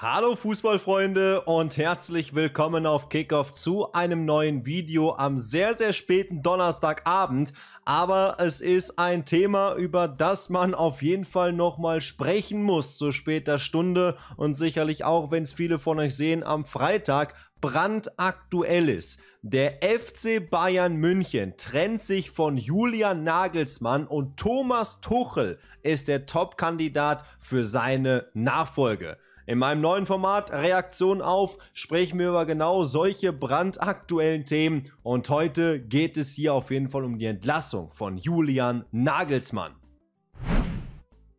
Hallo Fußballfreunde und herzlich willkommen auf Kickoff zu einem neuen Video am sehr, sehr späten Donnerstagabend. Aber es ist ein Thema, über das man auf jeden Fall nochmal sprechen muss zu später Stunde und sicherlich auch, wenn es viele von euch sehen, am Freitag brandaktuell ist. Der FC Bayern München trennt sich von Julian Nagelsmann und Thomas Tuchel ist der Top-Kandidat für seine Nachfolge. In meinem neuen Format Reaktion auf sprechen wir über genau solche brandaktuellen Themen und heute geht es hier auf jeden Fall um die Entlassung von Julian Nagelsmann.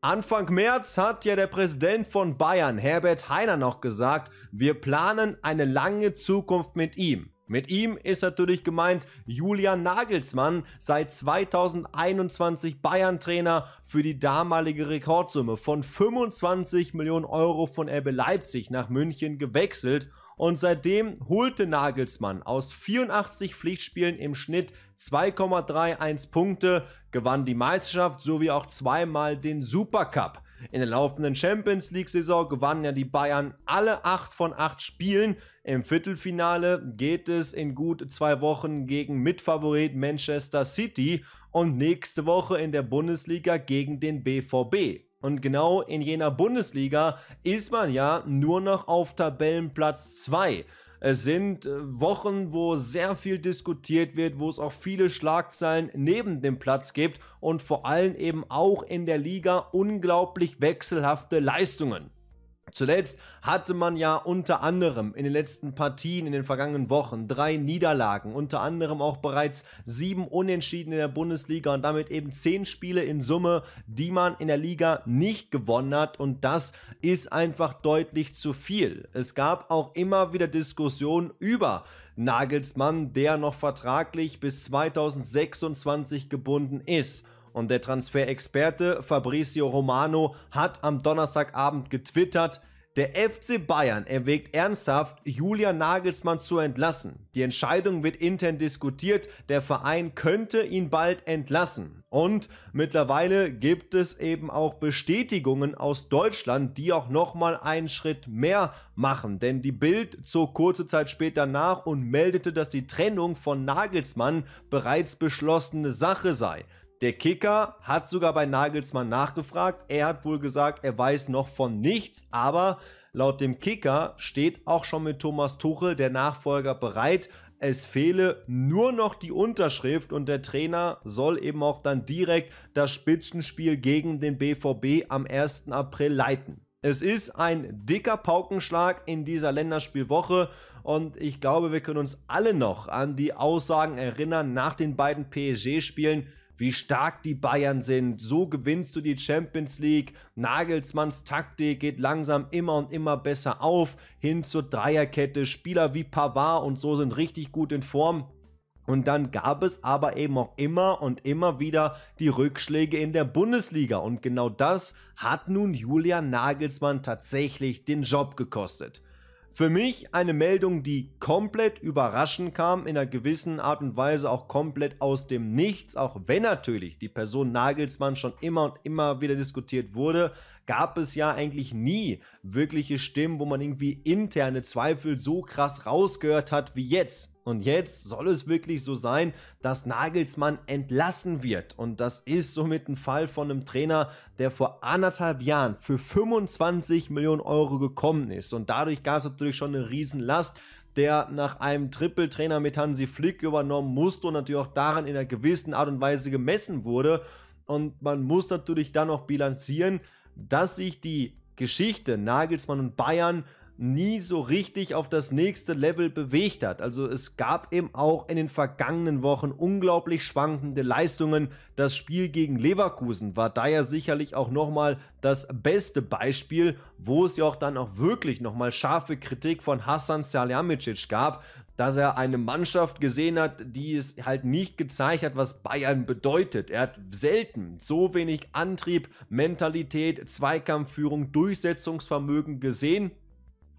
Anfang März hat ja der Präsident von Bayern, Herbert Heiner, noch gesagt, wir planen eine lange Zukunft mit ihm. Mit ihm ist natürlich gemeint Julian Nagelsmann, seit 2021 Bayern-Trainer für die damalige Rekordsumme von 25 Millionen Euro von RB Leipzig nach München gewechselt. Und seitdem holte Nagelsmann aus 84 Pflichtspielen im Schnitt 2,31 Punkte, gewann die Meisterschaft sowie auch zweimal den Supercup. In der laufenden Champions League-Saison gewannen ja die Bayern alle 8 von 8 Spielen. Im Viertelfinale geht es in gut zwei Wochen gegen Mitfavorit Manchester City und nächste Woche in der Bundesliga gegen den BVB. Und genau in jener Bundesliga ist man ja nur noch auf Tabellenplatz 2. Es sind äh, Wochen, wo sehr viel diskutiert wird, wo es auch viele Schlagzeilen neben dem Platz gibt und vor allem eben auch in der Liga unglaublich wechselhafte Leistungen. Zuletzt hatte man ja unter anderem in den letzten Partien in den vergangenen Wochen drei Niederlagen, unter anderem auch bereits sieben Unentschieden in der Bundesliga und damit eben zehn Spiele in Summe, die man in der Liga nicht gewonnen hat und das ist einfach deutlich zu viel. Es gab auch immer wieder Diskussionen über Nagelsmann, der noch vertraglich bis 2026 gebunden ist. Und der Transferexperte Fabrizio Romano hat am Donnerstagabend getwittert, der FC Bayern erwägt ernsthaft, Julian Nagelsmann zu entlassen. Die Entscheidung wird intern diskutiert, der Verein könnte ihn bald entlassen. Und mittlerweile gibt es eben auch Bestätigungen aus Deutschland, die auch nochmal einen Schritt mehr machen. Denn die Bild zog kurze Zeit später nach und meldete, dass die Trennung von Nagelsmann bereits beschlossene Sache sei. Der Kicker hat sogar bei Nagelsmann nachgefragt. Er hat wohl gesagt, er weiß noch von nichts, aber laut dem Kicker steht auch schon mit Thomas Tuchel der Nachfolger bereit. Es fehle nur noch die Unterschrift und der Trainer soll eben auch dann direkt das Spitzenspiel gegen den BVB am 1. April leiten. Es ist ein dicker Paukenschlag in dieser Länderspielwoche und ich glaube, wir können uns alle noch an die Aussagen erinnern nach den beiden PSG-Spielen, wie stark die Bayern sind. So gewinnst du die Champions League. Nagelsmanns Taktik geht langsam immer und immer besser auf hin zur Dreierkette. Spieler wie Pavard und so sind richtig gut in Form. Und dann gab es aber eben auch immer und immer wieder die Rückschläge in der Bundesliga. Und genau das hat nun Julian Nagelsmann tatsächlich den Job gekostet. Für mich eine Meldung, die komplett überraschend kam, in einer gewissen Art und Weise auch komplett aus dem Nichts, auch wenn natürlich die Person Nagelsmann schon immer und immer wieder diskutiert wurde, gab es ja eigentlich nie wirkliche Stimmen, wo man irgendwie interne Zweifel so krass rausgehört hat wie jetzt. Und jetzt soll es wirklich so sein, dass Nagelsmann entlassen wird. Und das ist somit ein Fall von einem Trainer, der vor anderthalb Jahren für 25 Millionen Euro gekommen ist. Und dadurch gab es natürlich schon eine Riesenlast der nach einem Trippeltrainer mit Hansi Flick übernommen musste und natürlich auch daran in einer gewissen Art und Weise gemessen wurde. Und man muss natürlich dann auch bilanzieren, dass sich die Geschichte Nagelsmann und Bayern nie so richtig auf das nächste Level bewegt hat. Also es gab eben auch in den vergangenen Wochen unglaublich schwankende Leistungen. Das Spiel gegen Leverkusen war da ja sicherlich auch nochmal das beste Beispiel, wo es ja auch dann auch wirklich nochmal scharfe Kritik von Hassan Salihamidzic gab, dass er eine Mannschaft gesehen hat, die es halt nicht gezeigt hat, was Bayern bedeutet. Er hat selten so wenig Antrieb, Mentalität, Zweikampfführung, Durchsetzungsvermögen gesehen.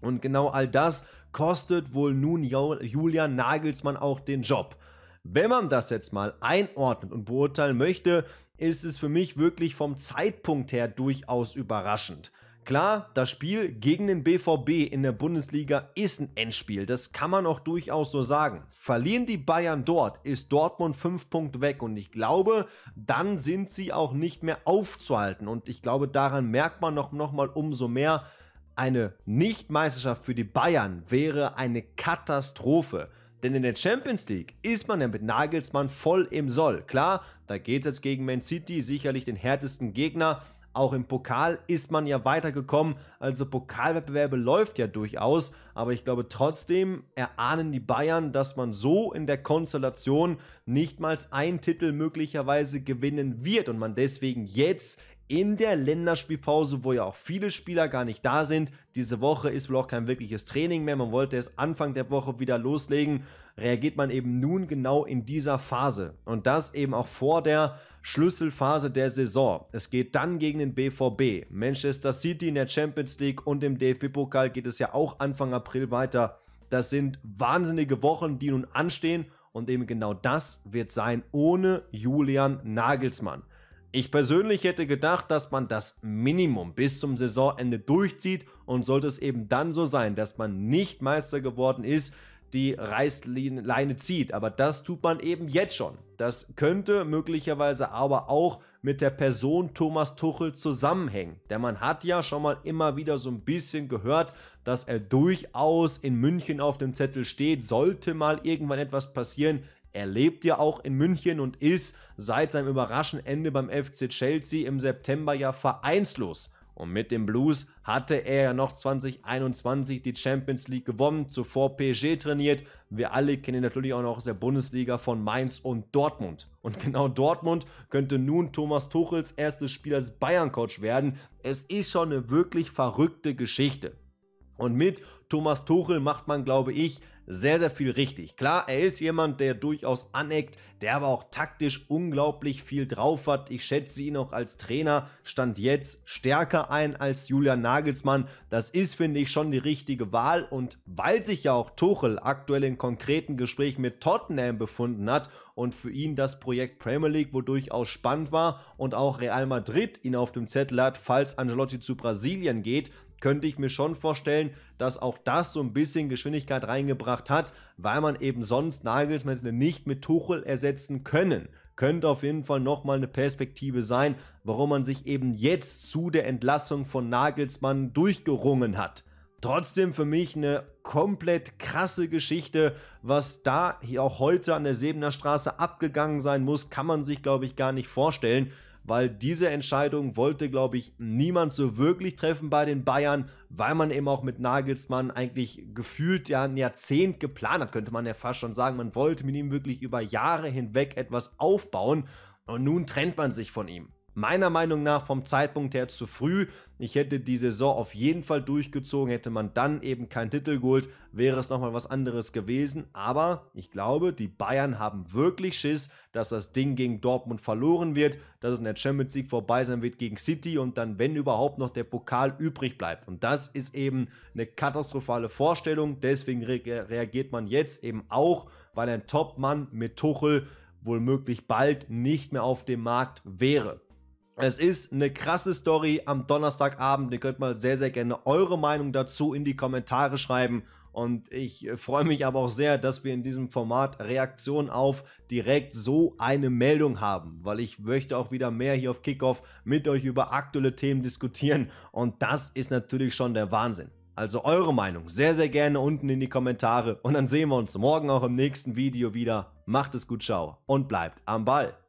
Und genau all das kostet wohl nun Julian Nagelsmann auch den Job. Wenn man das jetzt mal einordnet und beurteilen möchte, ist es für mich wirklich vom Zeitpunkt her durchaus überraschend. Klar, das Spiel gegen den BVB in der Bundesliga ist ein Endspiel, das kann man auch durchaus so sagen. Verlieren die Bayern dort, ist Dortmund 5 Punkte weg und ich glaube, dann sind sie auch nicht mehr aufzuhalten und ich glaube, daran merkt man noch, noch mal umso mehr, eine Nichtmeisterschaft für die Bayern wäre eine Katastrophe. Denn in der Champions League ist man ja mit Nagelsmann voll im Soll. Klar, da geht es jetzt gegen Man City, sicherlich den härtesten Gegner. Auch im Pokal ist man ja weitergekommen, also Pokalwettbewerbe läuft ja durchaus, aber ich glaube trotzdem erahnen die Bayern, dass man so in der Konstellation nichtmals einen Titel möglicherweise gewinnen wird und man deswegen jetzt in der Länderspielpause, wo ja auch viele Spieler gar nicht da sind. Diese Woche ist wohl auch kein wirkliches Training mehr. Man wollte es Anfang der Woche wieder loslegen. Reagiert man eben nun genau in dieser Phase. Und das eben auch vor der Schlüsselphase der Saison. Es geht dann gegen den BVB. Manchester City in der Champions League und im DFB-Pokal geht es ja auch Anfang April weiter. Das sind wahnsinnige Wochen, die nun anstehen. Und eben genau das wird sein ohne Julian Nagelsmann. Ich persönlich hätte gedacht, dass man das Minimum bis zum Saisonende durchzieht und sollte es eben dann so sein, dass man nicht Meister geworden ist, die Reißleine zieht. Aber das tut man eben jetzt schon. Das könnte möglicherweise aber auch mit der Person Thomas Tuchel zusammenhängen. Denn man hat ja schon mal immer wieder so ein bisschen gehört, dass er durchaus in München auf dem Zettel steht. Sollte mal irgendwann etwas passieren, er lebt ja auch in München und ist seit seinem überraschenden Ende beim FC Chelsea im September ja vereinslos. Und mit dem Blues hatte er ja noch 2021 die Champions League gewonnen, zuvor PSG trainiert. Wir alle kennen natürlich auch noch aus der Bundesliga von Mainz und Dortmund. Und genau Dortmund könnte nun Thomas Tuchels erstes Spiel als Bayern-Coach werden. Es ist schon eine wirklich verrückte Geschichte. Und mit Thomas Tuchel macht man, glaube ich, sehr, sehr viel richtig. Klar, er ist jemand, der durchaus aneckt, der aber auch taktisch unglaublich viel drauf hat. Ich schätze ihn auch als Trainer Stand jetzt stärker ein als Julian Nagelsmann. Das ist, finde ich, schon die richtige Wahl. Und weil sich ja auch Tuchel aktuell in konkreten Gesprächen mit Tottenham befunden hat und für ihn das Projekt Premier League wo durchaus spannend war und auch Real Madrid ihn auf dem Zettel hat, falls Angelotti zu Brasilien geht, könnte ich mir schon vorstellen, dass auch das so ein bisschen Geschwindigkeit reingebracht hat, weil man eben sonst Nagelsmann nicht mit Tuchel ersetzen können könnte auf jeden Fall nochmal eine Perspektive sein, warum man sich eben jetzt zu der Entlassung von Nagelsmann durchgerungen hat. Trotzdem für mich eine komplett krasse Geschichte, was da hier auch heute an der Sebener Straße abgegangen sein muss, kann man sich glaube ich gar nicht vorstellen weil diese Entscheidung wollte, glaube ich, niemand so wirklich treffen bei den Bayern, weil man eben auch mit Nagelsmann eigentlich gefühlt ja ein Jahrzehnt geplant hat, könnte man ja fast schon sagen. Man wollte mit ihm wirklich über Jahre hinweg etwas aufbauen und nun trennt man sich von ihm meiner Meinung nach vom Zeitpunkt her zu früh. Ich hätte die Saison auf jeden Fall durchgezogen, hätte man dann eben keinen Titel geholt, wäre es nochmal was anderes gewesen. Aber ich glaube, die Bayern haben wirklich Schiss, dass das Ding gegen Dortmund verloren wird, dass es in der Champions League vorbei sein wird gegen City und dann, wenn überhaupt, noch der Pokal übrig bleibt. Und das ist eben eine katastrophale Vorstellung. Deswegen re reagiert man jetzt eben auch, weil ein Topmann mit Tuchel wohl möglich bald nicht mehr auf dem Markt wäre. Es ist eine krasse Story am Donnerstagabend. Ihr könnt mal sehr, sehr gerne eure Meinung dazu in die Kommentare schreiben. Und ich äh, freue mich aber auch sehr, dass wir in diesem Format Reaktion auf direkt so eine Meldung haben, weil ich möchte auch wieder mehr hier auf Kickoff mit euch über aktuelle Themen diskutieren. Und das ist natürlich schon der Wahnsinn. Also eure Meinung sehr, sehr gerne unten in die Kommentare. Und dann sehen wir uns morgen auch im nächsten Video wieder. Macht es gut, ciao und bleibt am Ball.